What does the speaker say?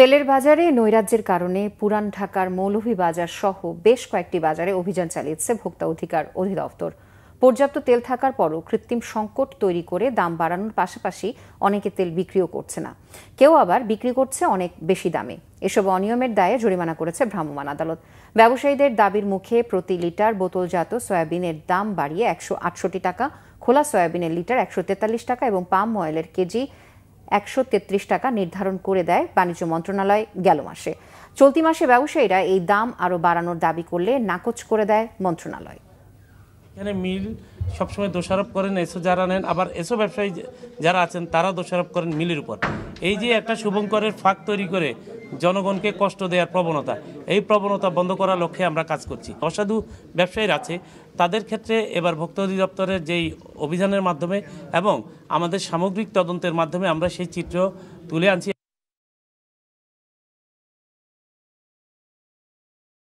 তেলের বাজারে নৈরাজ্যের কারণে পুরান ঢাকার বাজার সহ বেশ কয়েকটি বাজারে অভিযান চালিয়েছে ভোক্তা অধিকার অধিদপ্তর পর্যাপ্ত তেল থাকার পরও কৃত্রিম সংকট তৈরি করে দাম বাড়ানোর পাশাপাশি অনেকে তেল বিক্রিও করছে না কেউ আবার বিক্রি করছে অনেক বেশি দামে এসব অনিয়মের দায়ে জরিমানা করেছে ভ্রাম্যমাণ আদালত ব্যবসায়ীদের দাবির মুখে প্রতি লিটার বোতলজাত সয়াবিনের দাম বাড়িয়ে একশো আটষট্টি টাকা খোলা সয়াবিনের লিটার একশো তেতাল্লিশ টাকা এবং পাম অয়েলের কেজি একশো টাকা নির্ধারণ করে দেয় বাণিজ্য মন্ত্রণালয় গেল মাসে চলতি মাসে ব্যবসায়ীরা এই দাম আরও বাড়ানোর দাবি করলে নাকচ করে দেয় মন্ত্রণালয় এখানে মিল সবসময় দোষারোপ করেন এসো যারা নেন আবার এসো ব্যবসায়ী যারা আছেন তারা দোষারোপ করেন মিলের উপর এই যে একটা শুভঙ্করের ফাঁক তৈরি করে জনগণকে কষ্ট দেওয়ার প্রবণতা এই প্রবণতা বন্ধ করার লক্ষ্যে আমরা কাজ করছি অসাধু ব্যবসায়ীর আছে তাদের ক্ষেত্রে এবার ভোক্ত অধিদপ্তরের যেই অভিযানের মাধ্যমে এবং আমাদের সামগ্রিক তদন্তের মাধ্যমে আমরা সেই চিত্র তুলে আনছি